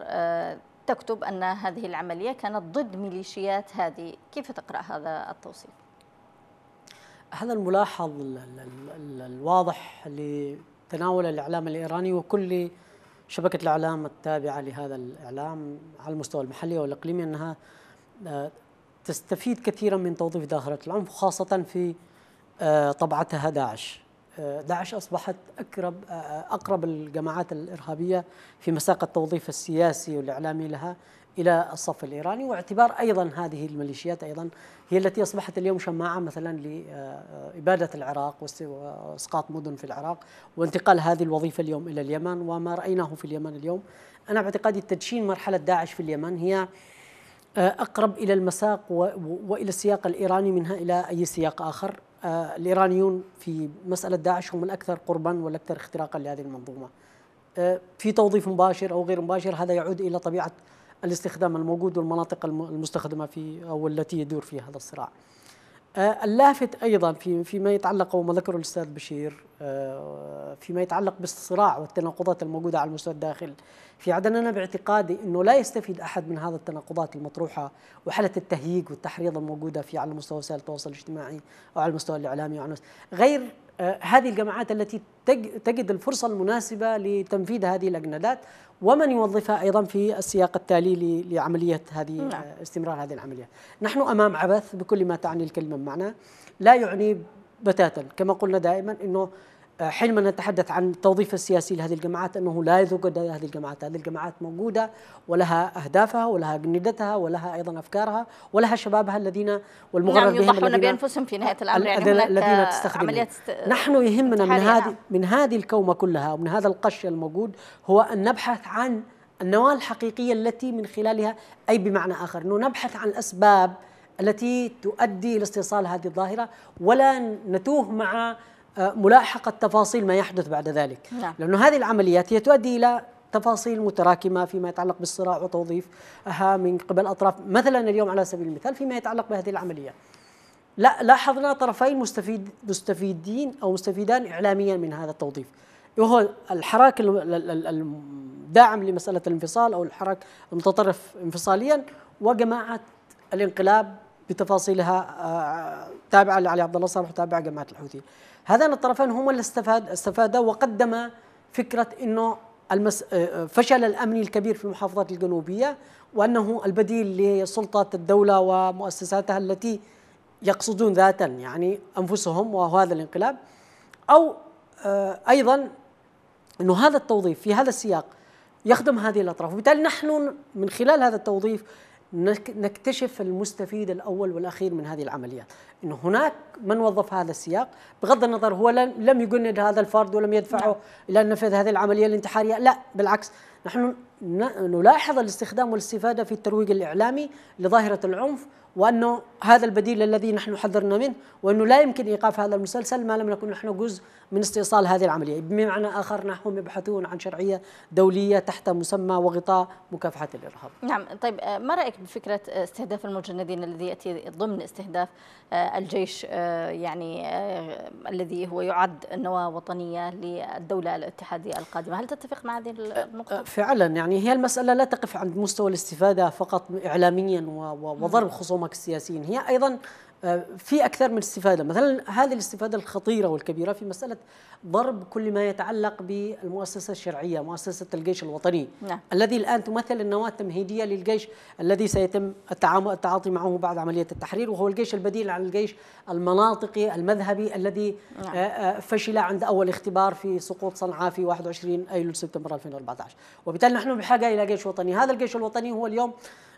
تكتب أن هذه العملية كانت ضد ميليشيات هذه كيف تقرأ هذا التوصيف؟ هذا الملاحظ الواضح لتناول الإعلام الإيراني وكل شبكة الإعلام التابعة لهذا الإعلام على المستوى المحلي والإقليمي أنها آه، تستفيد كثيرا من توظيف ظاهرة العنف خاصة في آه، طبعتها داعش آه، داعش أصبحت أقرب أقرب الجماعات الإرهابية في مساق التوظيف السياسي والإعلامي لها الى الصف الايراني واعتبار ايضا هذه الميليشيات ايضا هي التي اصبحت اليوم شماعه مثلا لاباده آه، العراق واسقاط مدن في العراق وانتقال هذه الوظيفه اليوم الى اليمن وما رايناه في اليمن اليوم انا باعتقادي تدشين مرحله داعش في اليمن هي آه، اقرب الى المساق والى السياق الايراني منها الى اي سياق اخر آه، الايرانيون في مساله داعش هم الاكثر قربا والاكثر اختراقا لهذه المنظومه في توظيف مباشر او غير مباشر هذا يعود الى طبيعه الاستخدام الموجود والمناطق المستخدمه في او التي يدور فيها هذا الصراع. آه، اللافت ايضا في فيما يتعلق وما ذكره الاستاذ بشير آه، فيما يتعلق بالصراع والتناقضات الموجوده على المستوى الداخل في عدن انا باعتقادي انه لا يستفيد احد من هذه التناقضات المطروحه وحاله التهييج والتحريض الموجوده في على مستوى وسائل التواصل الاجتماعي او على المستوى الاعلامي وعلى غير آه، هذه الجماعات التي تجد الفرصة المناسبة لتنفيذ هذه الأجندات ومن يوظفها أيضا في السياق التالي لعملية هذه نعم. آه، استمرار هذه العملية نحن أمام عبث بكل ما تعني الكلمة معنا لا يعني بتاتا كما قلنا دائما أنه حينما نتحدث عن التوظيف السياسي لهذه الجماعات انه لا يذوق هذه الجماعات، هذه الجماعات موجوده ولها اهدافها ولها اجندتها ولها ايضا افكارها ولها شبابها الذين والمغرب نعم يضحون بانفسهم في نهايه الامر يعني الذين تستخدمهم است... نحن يهمنا من هذه من هذه الكومه كلها ومن هذا القش الموجود هو ان نبحث عن النواه الحقيقيه التي من خلالها اي بمعنى اخر انه نبحث عن الاسباب التي تؤدي الى استئصال هذه الظاهره ولا نتوه مع آه، ملاحقة تفاصيل ما يحدث بعد ذلك نعم. لأنه هذه العمليات هي تؤدي إلى تفاصيل متراكمة فيما يتعلق بالصراع وتوظيفها من قبل أطراف مثلا اليوم على سبيل المثال فيما يتعلق بهذه العملية لا لاحظنا طرفين مستفيد مستفيدين أو مستفيدان إعلاميا من هذا التوظيف وهو الحراك الداعم لمسألة الانفصال أو الحراك المتطرف انفصاليا وجماعة الانقلاب بتفاصيلها آه، تابعة لعلي عبد الله صالح وتابعة جماعة الحوثيين هذان الطرفان هما اللي استفاد استفادا وقدم فكره انه المس... آه، آه، فشل الامني الكبير في المحافظات الجنوبيه وانه البديل لسلطات الدوله ومؤسساتها التي يقصدون ذاتا يعني انفسهم وهذا الانقلاب او آه، ايضا انه هذا التوظيف في هذا السياق يخدم هذه الاطراف وبالتالي نحن من خلال هذا التوظيف نكتشف المستفيد الاول والاخير من هذه العمليات، انه هناك من وظف هذا السياق بغض النظر هو لم يجند هذا الفرد ولم يدفعه نعم. الى ان نفذ هذه العمليه الانتحاريه، لا بالعكس نحن نلاحظ الاستخدام والاستفاده في الترويج الاعلامي لظاهره العنف وانه هذا البديل الذي نحن حذرنا منه وانه لا يمكن ايقاف هذا المسلسل ما لم نكن نحن جزء من استئصال هذه العمليه، بمعنى اخر نحن يبحثون عن شرعيه دوليه تحت مسمى وغطاء مكافحه الارهاب. نعم، طيب آه، ما رايك بفكره آه، استهداف المجندين الذي ياتي ضمن استهداف آه، الجيش يعني الذي هو يعد نواه وطنيه للدوله الاتحاديه القادمه، هل تتفق مع هذه النقطه؟ فعلا يعني هي المساله لا تقف عند مستوى الاستفاده فقط اعلاميا وضرب خصوم خصومك السياسيين هي أيضا آه، في أكثر من استفادة مثلا هذه الاستفادة الخطيرة والكبيرة في مسألة ضرب كل ما يتعلق بالمؤسسة الشرعية مؤسسة الجيش الوطني نعم. الذي الآن تمثل النواة التمهيدية للجيش الذي سيتم التعاطي معه بعد عملية التحرير وهو الجيش البديل عن الجيش المناطقي المذهبي الذي نعم. آه، آه، فشل عند أول اختبار في سقوط صنعاء في 21 أيلول سبتمبر 2014 وبالتالي نحن بحاجة إلى جيش وطني هذا الجيش الوطني هو اليوم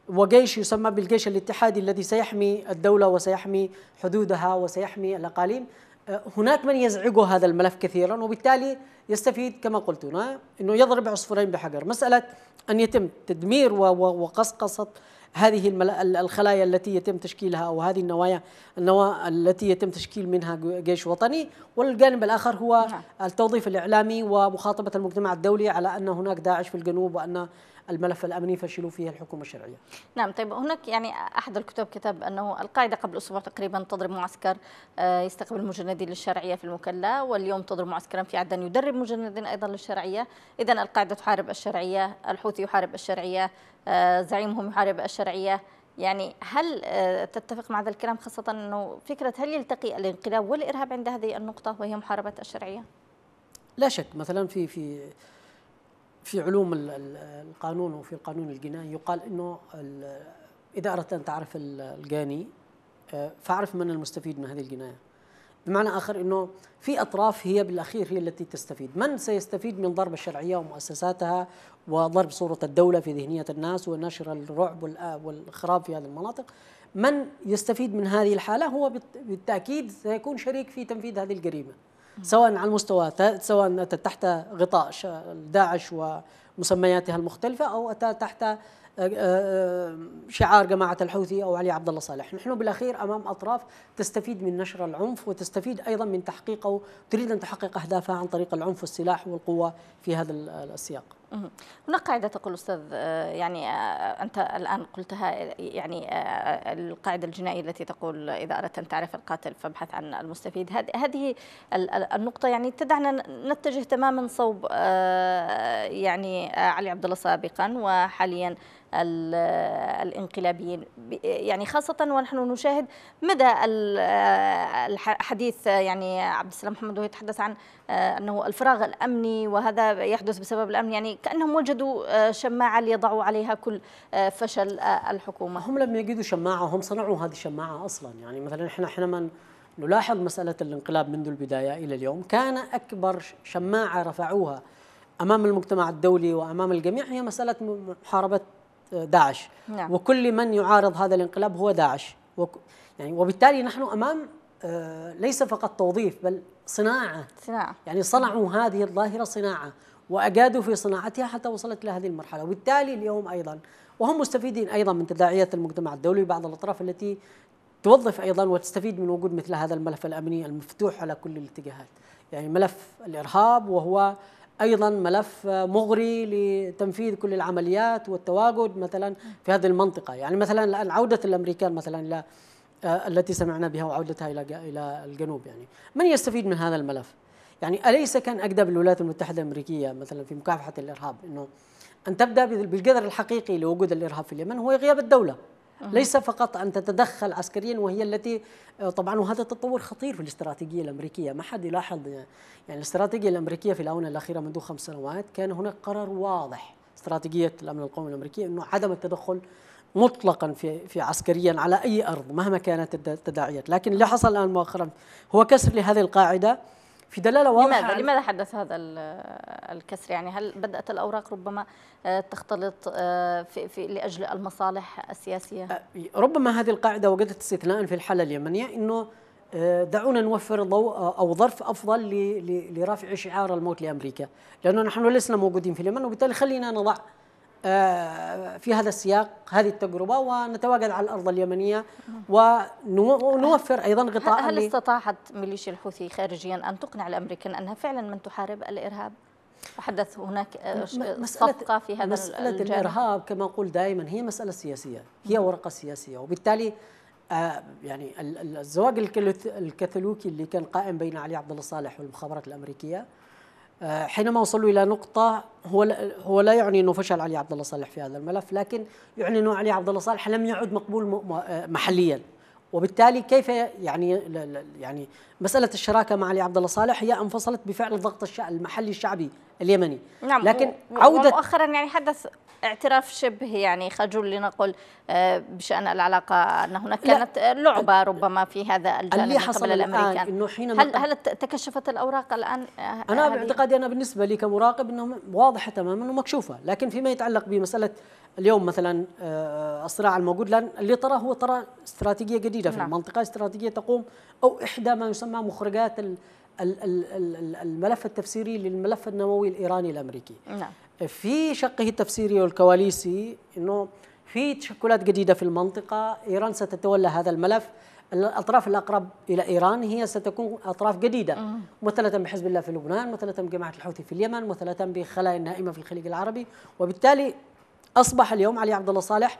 وجيش يسمى بالجيش الاتحادي الذي سيحمي الدولة وسيحمي حدودها وسيحمي الأقاليم أه، هناك من يزعجه هذا الملف كثيرا وبالتالي يستفيد كما قلت هنا أنه يضرب عصفورين بحجر مسألة أن يتم تدمير وقصقصة هذه الخلايا التي يتم تشكيلها او هذه النوايا النواة التي يتم تشكيل منها جيش وطني والجانب الاخر هو نعم. التوظيف الاعلامي ومخاطبه المجتمع الدولي على ان هناك داعش في الجنوب وان الملف الامني فشلوا فيه الحكومه الشرعيه. نعم طيب هناك يعني احد الكتب كتب انه القاعده قبل اسبوع تقريبا تضرب معسكر آه، يستقبل مجندين للشرعيه في المكلا واليوم تضرب معسكرا في عدن يدرب مجندين ايضا للشرعيه، اذا القاعده تحارب الشرعيه، الحوثي يحارب الشرعيه، آه، زعيمهم يحارب الشرعيه، يعني هل آه، تتفق مع هذا الكلام خاصة أنه فكرة هل يلتقي الانقلاب والإرهاب عند هذه النقطة وهي محاربة الشرعية؟ لا شك مثلا في في في علوم القانون وفي القانون الجنائي يقال انه اذا اردت ان تعرف الجاني آه، فاعرف من المستفيد من هذه الجنايه بمعنى اخر انه في اطراف هي بالاخير هي التي تستفيد، من سيستفيد من ضرب الشرعيه ومؤسساتها وضرب صوره الدوله في ذهنيه الناس ونشر الرعب آه، والخراب في هذه المناطق؟ من يستفيد من هذه الحاله هو بالتاكيد سيكون شريك في تنفيذ هذه الجريمه. سواء على المستوى سواء أتت تحت غطاء داعش ومسمياتها المختلفة أو أتى تحت آه، آه، شعار جماعة الحوثي أو علي عبد الله صالح نحن بالأخير أمام أطراف تستفيد من نشر العنف وتستفيد أيضا من تحقيقه تريد أن تحقق أهدافها عن طريق العنف والسلاح والقوة في هذا السياق هناك قاعدة تقول أستاذ آه، يعني آه، أنت الآن قلتها يعني آه، القاعدة الجنائية التي تقول إذا أردت أن تعرف القاتل فابحث عن المستفيد هذه النقطة يعني تدعنا نتجه تماما صوب يعني علي عبد الله سابقا وحاليا الانقلابيين يعني خاصة ونحن نشاهد مدى الحديث يعني عبد السلام محمد وهو يتحدث عن أنه الفراغ الأمني وهذا يحدث بسبب الأمن يعني كأنهم وجدوا آه، شماعة ليضعوا عليها كل آه، فشل آه، الحكومة هم لم يجدوا شماعة هم صنعوا هذه الشماعة أصلا يعني مثلا إحنا حينما نلاحظ مسألة الانقلاب منذ البداية إلى اليوم كان أكبر شماعة رفعوها أمام المجتمع الدولي وأمام الجميع هي مسألة محاربة داعش نعم. وكل من يعارض هذا الانقلاب هو داعش وك... يعني وبالتالي نحن امام ليس فقط توظيف بل صناعه صناعه يعني صنعوا هذه الظاهره صناعه واجادوا في صناعتها حتى وصلت الى هذه المرحله وبالتالي اليوم ايضا وهم مستفيدين ايضا من تداعيات المجتمع الدولي بعض الاطراف التي توظف ايضا وتستفيد من وجود مثل هذا الملف الامني المفتوح على كل الاتجاهات يعني ملف الارهاب وهو ايضا ملف مغري لتنفيذ كل العمليات والتواجد مثلا في هذه المنطقه يعني مثلا الان عوده الامريكان مثلا الى آه، التي سمعنا بها وعودتها الى الى الجنوب يعني من يستفيد من هذا الملف يعني أليس كان أقدم الولايات المتحدة الأمريكية مثلا في مكافحة الإرهاب أنه أن تبدأ بالقدر الحقيقي لوجود الإرهاب في اليمن هو غياب الدولة ليس فقط أن تتدخل عسكريا وهي التي آه، طبعا وهذا تطور خطير في الاستراتيجية الأمريكية ما حد يلاحظ آه، يعني الاستراتيجية الأمريكية في الآونة الأخيرة منذ خمس سنوات كان هناك قرار واضح استراتيجية الأمن القومي الأمريكي أنه عدم التدخل مطلقا في في عسكريا على اي ارض مهما كانت التداعيات، لكن اللي حصل الان مؤخرا هو كسر لهذه القاعده في دلاله واضحه لماذا لماذا حدث هذا الكسر يعني هل بدات الاوراق ربما آه، تختلط آه، في, في لاجل المصالح السياسيه آه، ربما هذه القاعده وجدت استثناء في الحاله اليمنيه انه دعونا نوفر ضوء او ظرف افضل لرفع شعار الموت لامريكا لانه نحن لسنا موجودين في اليمن وبالتالي خلينا نضع في هذا السياق هذه التجربة ونتواجد على الأرض اليمنية ونوفر أيضا غطاء هل استطاعت ميليشيا الحوثي خارجيا أن تقنع الأمريكان أنها فعلا من تحارب الإرهاب؟ حدث هناك آه، صفقة في هذا مسألة الجانب. الإرهاب كما أقول دائما هي مسألة سياسية هي ورقة سياسية وبالتالي آه، يعني الزواج الكاثوليكي اللي كان قائم بين علي عبد الله صالح والمخابرات الأمريكية آه، حينما وصلوا الى نقطه هو هو لا يعني انه فشل علي عبد الله صالح في هذا الملف لكن يعني انه علي عبد الله صالح لم يعد مقبول آه، محليا وبالتالي كيف يعني يعني مساله الشراكه مع علي عبد الله صالح هي انفصلت بفعل الضغط المحلي الشعبي اليمني نعم لكن عوده مؤخرا يعني حدث اعتراف شبه يعني خجول لنقل آه، بشان العلاقه ان هناك كانت لعبه ربما في هذا الجانب اللي حصل قبل الامريكان انه حين هل هل تكشفت الاوراق الان آه، انا باعتقادي انا بالنسبه لي كمراقب انه واضحه تماما ومكشوفه لكن فيما يتعلق بمساله اليوم مثلا آه، آه، الصراع الموجود لان اللي طراه هو طرا استراتيجيه جديده في نعم. المنطقه استراتيجيه تقوم او احدى ما يسمى مخرجات الملف التفسيري للملف النووي الايراني الامريكي نعم. في شقه التفسيري والكواليسي انه في تشكلات جديده في المنطقه ايران ستتولى هذا الملف الاطراف الاقرب الى ايران هي ستكون اطراف جديده مثله بحزب الله في لبنان مثله بجماعه الحوثي في اليمن مثله بخلايا النائمه في الخليج العربي وبالتالي اصبح اليوم علي عبد الله صالح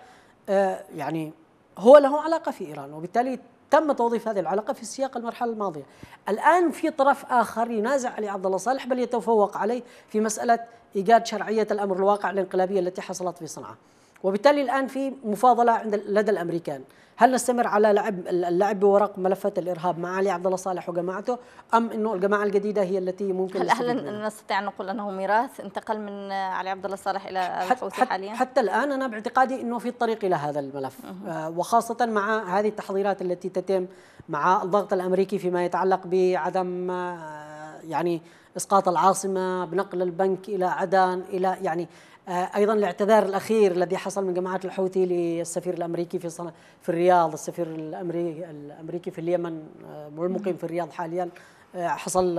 آه، يعني هو له علاقه في ايران وبالتالي تم توظيف هذه العلاقه في سياق المرحله الماضيه. الان في طرف اخر ينازع علي عبد الله صالح بل يتفوق عليه في مساله ايجاد شرعيه الامر الواقع الانقلابيه التي حصلت في صنعاء. وبالتالي الآن في مفاضلة عند لدى الأمريكان هل نستمر على لعب اللعب بورق ملفات الارهاب مع علي عبد الله صالح وجماعته ام انه الجماعه الجديده هي التي ممكن هل هل نستطيع ان نقول انه ميراث انتقل من علي عبد الله صالح الى الحوثي حاليا؟ حتى الان انا باعتقادي انه في الطريق الى هذا الملف آه، وخاصه مع هذه التحضيرات التي تتم مع الضغط الامريكي فيما يتعلق بعدم آه، يعني اسقاط العاصمه بنقل البنك الى عدن الى يعني آه، ايضا الاعتذار الاخير الذي حصل من جماعه الحوثي للسفير الامريكي في صنع في الرياض السفير الامريكي الامريكي في اليمن آه، والمقيم في الرياض حاليا آه، حصل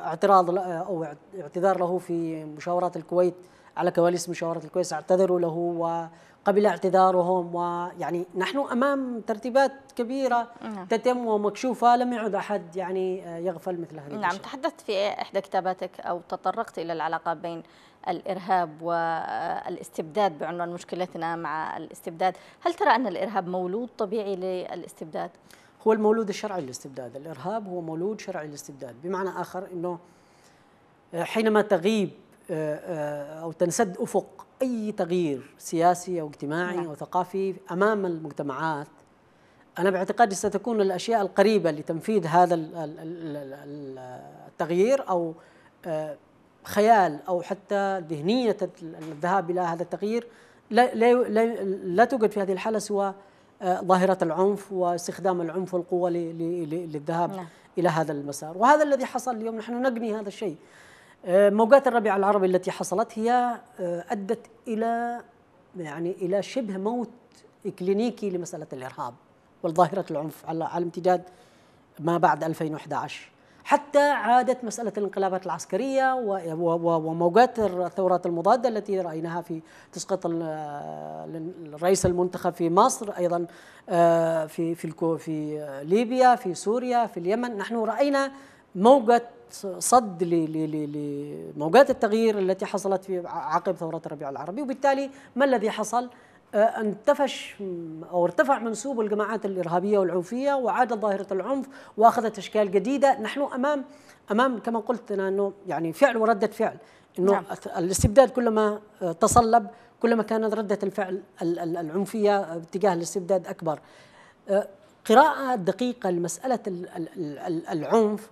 اعتراض او اعتذار له في مشاورات الكويت على كواليس مشاورات الكويت اعتذروا له وقبل اعتذارهم ويعني نحن امام ترتيبات كبيره نعم. تتم ومكشوفه لم يعد احد يعني يغفل مثل هذه نعم تحدثت في احدى كتاباتك او تطرقت الى العلاقه بين الإرهاب والاستبداد بعنوان مشكلتنا مع الاستبداد هل ترى أن الإرهاب مولود طبيعي للاستبداد؟ هو المولود الشرعي للاستبداد الإرهاب هو مولود شرعي للاستبداد بمعنى آخر أنه آه، حينما تغيب آه، آه، أو تنسد أفق أي تغيير سياسي أو اجتماعي نعم. أو ثقافي أمام المجتمعات أنا باعتقادي ستكون الأشياء القريبة لتنفيذ هذا التغيير أو خيال او حتى ذهنيه الذهاب الى هذا التغيير لا, لا, لا, توجد في هذه الحاله سوى آه، ظاهره العنف واستخدام العنف والقوه للذهاب لا. نعم. الى هذا المسار وهذا الذي حصل اليوم نحن نبني هذا الشيء آه، موجات الربيع العربي التي حصلت هي آه، ادت الى يعني الى شبه موت اكلينيكي لمساله الارهاب والظاهره العنف على على امتداد ما بعد 2011 حتى عادت مسألة الانقلابات العسكرية وموجات الثورات المضادة التي رأيناها في تسقط الرئيس المنتخب في مصر أيضا آه، في في في ليبيا في سوريا في اليمن نحن رأينا موجة صد لموجات التغيير التي حصلت في عقب ثورة الربيع العربي وبالتالي ما الذي حصل؟ آه، انتفش او ارتفع منسوب الجماعات الارهابيه والعنفيه وعادت ظاهره العنف واخذت اشكال جديده نحن امام امام كما قلت انه يعني فعل ورده فعل انه نعم. الاستبداد كلما آه، تصلب كلما كانت رده الفعل العنفيه باتجاه آه، الاستبداد اكبر قراءه دقيقه لمساله العنف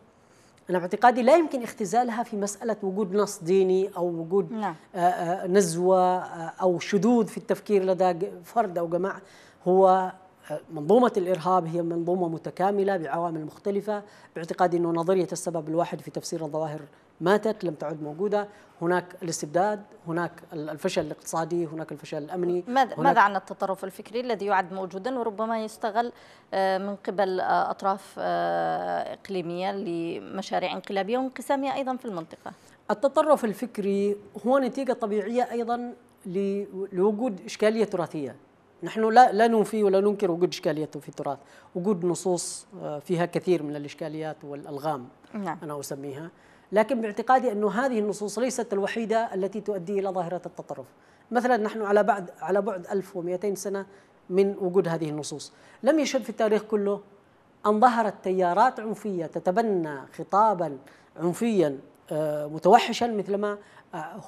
أنا باعتقادي لا يمكن اختزالها في مسألة وجود نص ديني أو وجود نعم. نزوة آه، أو شذوذ في التفكير لدى فرد أو جماعة هو منظومة الإرهاب هي منظومة متكاملة بعوامل مختلفة باعتقادي أنه نظرية السبب الواحد في تفسير الظواهر ماتت لم تعد موجودة هناك الاستبداد هناك الفشل الاقتصادي هناك الفشل الأمني ماذا, ماذا عن التطرف الفكري الذي يعد موجودا وربما يستغل آه، من قبل آه، أطراف آه، إقليمية لمشاريع انقلابية وانقسامية أيضا في المنطقة التطرف الفكري هو نتيجة طبيعية أيضا لوجود إشكالية تراثية نحن لا لا ننفي ولا ننكر وجود إشكالية في التراث وجود نصوص فيها كثير من الإشكاليات والألغام نعم. أنا أسميها لكن باعتقادي أن هذه النصوص ليست الوحيدة التي تؤدي إلى ظاهرة التطرف مثلا نحن على بعد على بعد 1200 سنة من وجود هذه النصوص لم يشهد في التاريخ كله أن ظهرت تيارات عنفية تتبنى خطابا عنفيا آه، متوحشا مثلما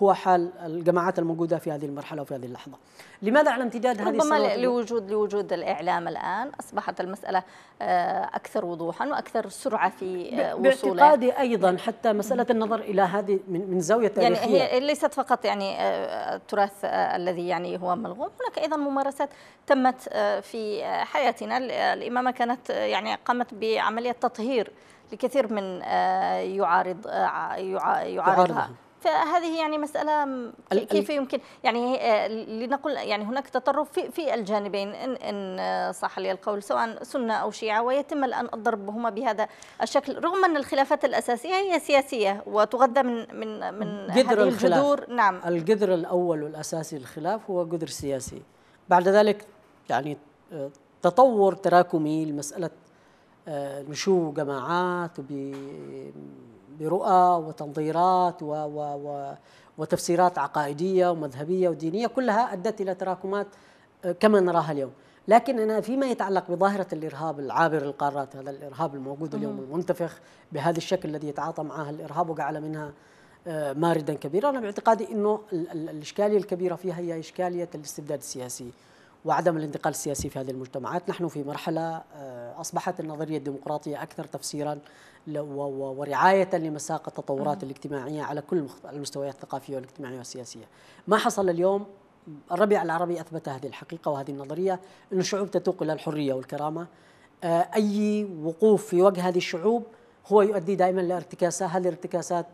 هو حال الجماعات الموجودة في هذه المرحلة وفي هذه اللحظة لماذا على امتداد هذه ربما لوجود لوجود الإعلام الآن أصبحت المسألة آه، أكثر وضوحا وأكثر سرعة في آه، وصولها باعتقادي أيضا نعم. حتى مسألة النظر إلى هذه من زاوية تاريخية يعني هي ليست فقط يعني آه، التراث الذي يعني هو ملغوم هناك أيضا ممارسات تمت في حياتنا الإمامة كانت يعني قامت بعملية تطهير لكثير من يعارض يعارضها فهذه يعني مسألة كيف يمكن يعني آه، لنقول يعني هناك تطرف في, في الجانبين إن, إن آه، صح لي القول سواء سنة أو شيعة ويتم الآن الضرب بهما بهذا الشكل رغم أن الخلافات الأساسية هي سياسية وتغذى من من من جذر هذه الخلاف. الجذور نعم الجذر الأول والأساسي للخلاف هو جذر سياسي بعد ذلك يعني آه، تطور تراكمي لمسألة نشوء جماعات برؤى وتنظيرات و و و وتفسيرات عقائدية ومذهبية ودينية كلها أدت إلى تراكمات آه، كما نراها اليوم لكن أنا فيما يتعلق بظاهرة الإرهاب العابر القارات هذا الإرهاب الموجود اليوم المنتفخ بهذا الشكل الذي يتعاطى معه الإرهاب وجعل منها آه، ماردا كبيرا أنا باعتقادي أنه الإشكالية الكبيرة فيها هي إشكالية الاستبداد السياسي وعدم الانتقال السياسي في هذه المجتمعات نحن في مرحلة آه، أصبحت النظرية الديمقراطية أكثر تفسيرا ورعاية لمساق التطورات الاجتماعية على كل المستويات الثقافية والاجتماعية والسياسية ما حصل اليوم الربيع العربي أثبت هذه الحقيقة وهذه النظرية أن الشعوب تتوق إلى الحرية والكرامة آه، أي وقوف في وجه هذه الشعوب هو يؤدي دائما لارتكاسات هذه الارتكاسات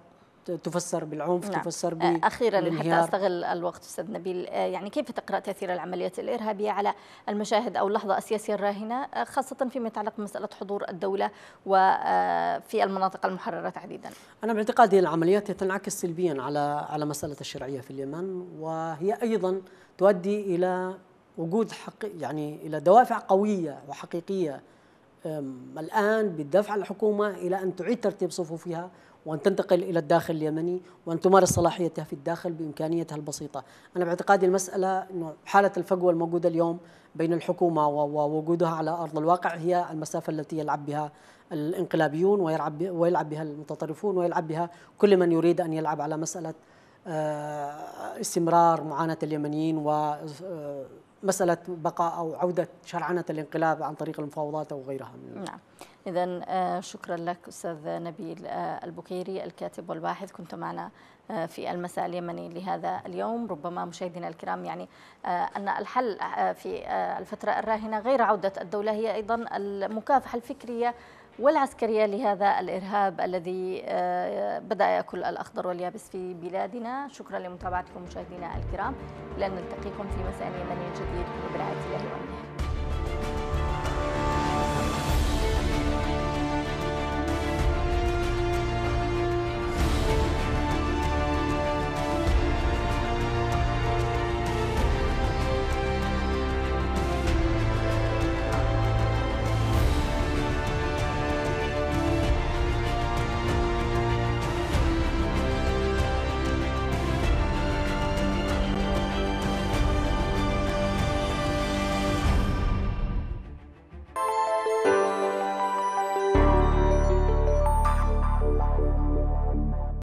تفسر بالعنف نعم. تفسر آه، بالانهيار اخيرا حتى استغل الوقت استاذ نبيل آه، يعني كيف تقرا تاثير العمليات الارهابيه على المشاهد او اللحظه السياسيه الراهنه آه، خاصه فيما يتعلق بمساله حضور الدوله وفي المناطق المحرره تحديدا انا باعتقادي العمليات تنعكس سلبيا على على مساله الشرعيه في اليمن وهي ايضا تؤدي الى وجود حق يعني الى دوافع قويه وحقيقيه الان بالدفع الحكومه الى ان تعيد ترتيب صفوفها وأن تنتقل إلى الداخل اليمني وأن تمارس صلاحيتها في الداخل بإمكانيتها البسيطة أنا باعتقادي المسألة أنه حالة الفجوة الموجودة اليوم بين الحكومة ووجودها على أرض الواقع هي المسافة التي يلعب بها الانقلابيون ويلعب, ويلعب بها المتطرفون ويلعب بها كل من يريد أن يلعب على مسألة آه، استمرار معاناة اليمنيين و آه، مسألة بقاء أو عودة شرعنة الانقلاب عن طريق المفاوضات أو غيرها من نعم. إذا آه، شكرا لك أستاذ نبيل آه، البكيري الكاتب والباحث كنت معنا آه، في المساء اليمني لهذا اليوم ربما مشاهدينا الكرام يعني أن الحل في الفترة الراهنة غير عودة الدولة هي أيضا المكافحة الفكرية والعسكرية لهذا الإرهاب الذي بدأ يأكل الأخضر واليابس في بلادنا شكرا لمتابعتكم مشاهدينا الكرام لأن نلتقيكم في مساء يمني جديد برعاية الله